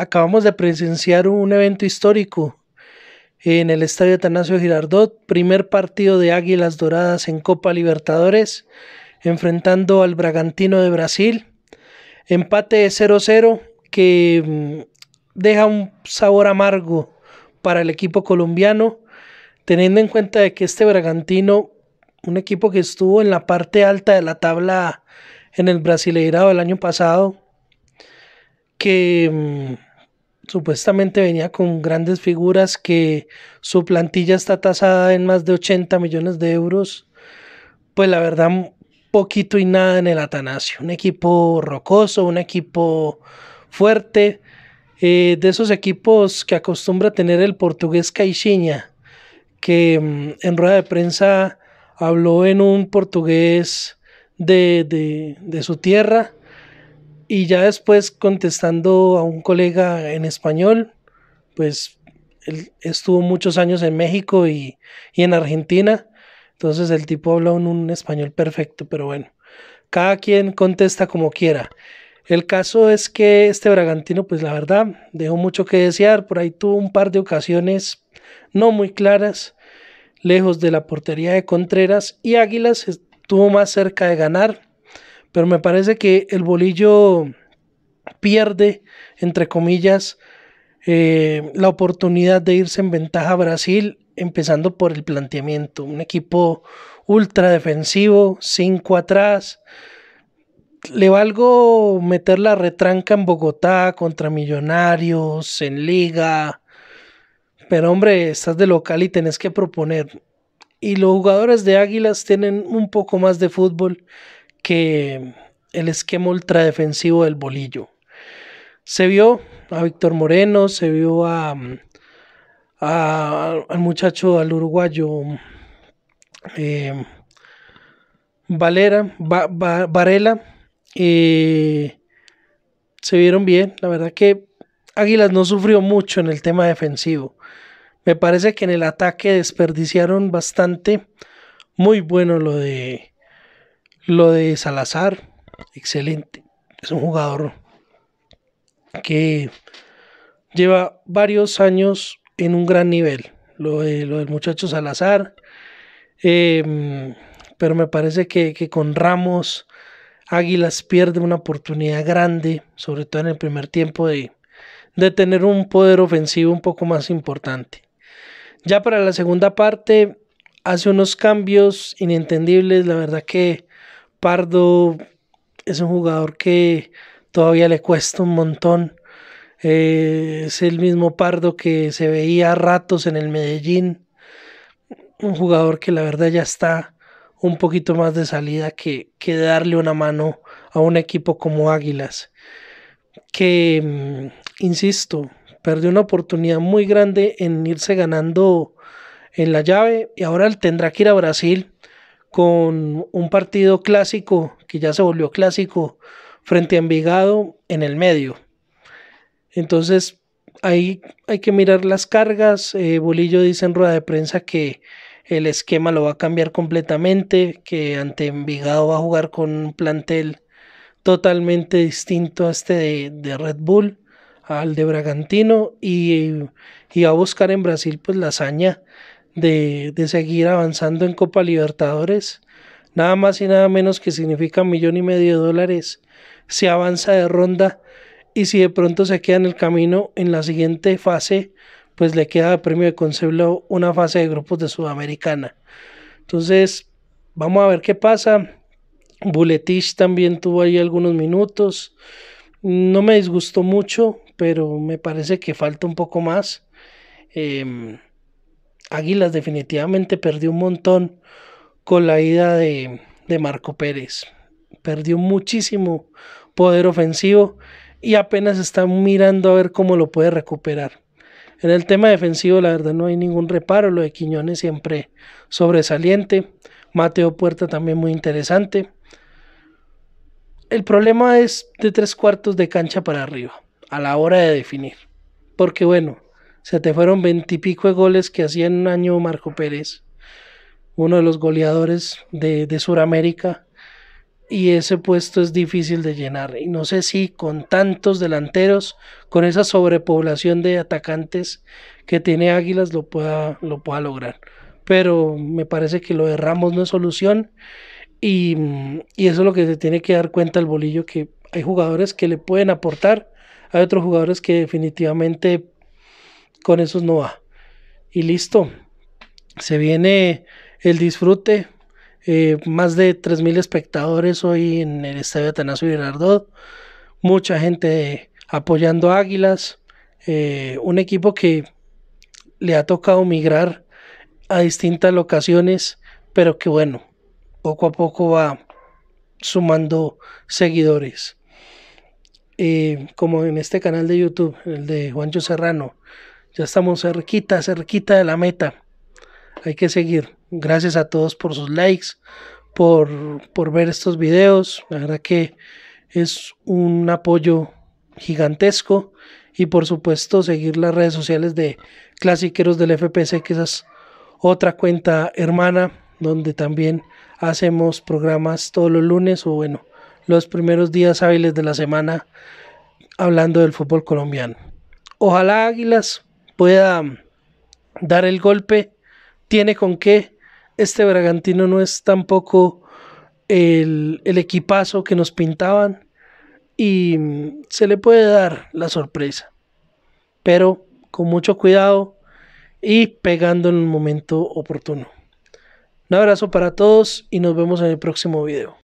acabamos de presenciar un evento histórico en el Estadio Atanasio Girardot, primer partido de Águilas Doradas en Copa Libertadores, enfrentando al Bragantino de Brasil. Empate de 0-0 que mm, deja un sabor amargo para el equipo colombiano, teniendo en cuenta de que este Bragantino, un equipo que estuvo en la parte alta de la tabla en el Brasileirado el año pasado, que mm, supuestamente venía con grandes figuras que su plantilla está tasada en más de 80 millones de euros, pues la verdad poquito y nada en el Atanasio. Un equipo rocoso, un equipo fuerte, eh, de esos equipos que acostumbra tener el portugués Caixinha, que en rueda de prensa habló en un portugués de, de, de su tierra y ya después contestando a un colega en español, pues él estuvo muchos años en México y, en Argentina, entonces el tipo habla en un español perfecto, pero bueno, cada quien contesta como quiera. El caso es que este Bragantino, pues la verdad, dejó mucho que desear. Por ahí tuvo un par de ocasiones no muy claras, lejos de la portería de Contreras y Águilas estuvo más cerca de ganar pero me parece que el bolillo pierde, entre comillas, eh, la oportunidad de irse en ventaja a Brasil, empezando por el planteamiento. Un equipo ultra defensivo, cinco atrás. Le valgo meter la retranca en Bogotá contra Millonarios, en Liga. Pero hombre, estás de local y tenés que proponer. Y los jugadores de Águilas tienen un poco más de fútbol que el esquema ultradefensivo del bolillo. Se vio a Víctor Moreno, se vio a, mm, al muchacho, al uruguayo mm, eh, Valera, Varela, eh, se vieron bien. La verdad que Águilas no sufrió mucho en el tema defensivo. Me parece que en el ataque desperdiciaron bastante. Muy bueno lo de lo de Salazar, excelente. Es un jugador que lleva varios años en un gran nivel. Lo, del muchacho Salazar. Em, pero me parece que, con Ramos, Águilas pierde una oportunidad grande, sobre todo en el primer tiempo, de, de tener un poder ofensivo un poco más importante. Ya para la segunda parte, hace unos cambios inentendibles, la verdad que Pardo es un jugador que todavía le cuesta un montón. Eh, es el mismo Pardo que se veía a ratos en el Medellín. Un jugador que la verdad ya está un poquito más de salida que, que darle una mano a un equipo como Águilas. Que, mm, insisto, perdió una oportunidad muy grande en irse ganando en la llave y ahora él tendrá que ir a Brasil con un partido clásico que ya se volvió clásico frente a Envigado en el medio. Entonces ahí hay que mirar las cargas. Eh, Bolillo dice en rueda de prensa que el esquema lo va a cambiar completamente, que ante Envigado va a jugar con un plantel totalmente distinto a este de, Red Bull, al de Bragantino, y, va a buscar en Brasil pues la hazaña de, seguir avanzando en Copa Libertadores. Nada más y nada menos que significa millón y medio de dólares. Se avanza de ronda y si de pronto se queda en el camino en la siguiente fase, pues le queda premio de consuelo una fase de grupos de Sudamericana. Entonces, vamos a ver qué pasa. Buletich también tuvo ahí algunos minutos. No me disgustó mucho, pero me parece que falta un poco más. Em, Águilas definitivamente perdió un montón con la ida de, de Marco Pérez. Perdió muchísimo poder ofensivo y apenas está mirando a ver cómo lo puede recuperar. En el tema defensivo, la verdad, no hay ningún reparo. Lo de Quiñones siempre sobresaliente. Mateo Puerta también muy interesante. El problema es de tres cuartos de cancha para arriba, a la hora de definir. Porque bueno, se te fueron veintipico de goles que hacía en un año Marco Pérez, uno de los goleadores de, de Sudamérica, y ese puesto es difícil de llenar. Y no sé si con tantos delanteros, con esa sobrepoblación de atacantes que tiene Águilas, lo pueda, lo pueda lograr. Pero me parece que lo de Ramos no es solución. Y, y eso es lo que se tiene que dar cuenta el bolillo, que hay jugadores que le pueden aportar, hay otros jugadores que definitivamente con esos no va. Y listo. Se viene el disfrute. Eh, más de 3.000 espectadores hoy en el Estadio Atanasio Girardot. Mucha gente apoyando Águilas. Eh, un equipo que le ha tocado migrar a distintas locaciones, pero que bueno, poco a poco va sumando seguidores. Eh, como en este canal de YouTube, el de Juancho Serrano, ya estamos cerquita, cerquita de la meta. Hay que seguir. Gracias a todos por sus likes, por, ver estos videos. La verdad que es un apoyo gigantesco. Y por supuesto seguir las redes sociales de Clasiqueros del FPC, que es otra cuenta hermana, donde también hacemos programas todos los lunes o bueno, los primeros días hábiles de la semana hablando del fútbol colombiano. Ojalá Águilas pueda dar el golpe, tiene con qué. Este Bragantino no es tampoco el, el equipazo que nos pintaban y se le puede dar la sorpresa, pero con mucho cuidado y pegando en el momento oportuno. Un abrazo para todos y nos vemos en el próximo video.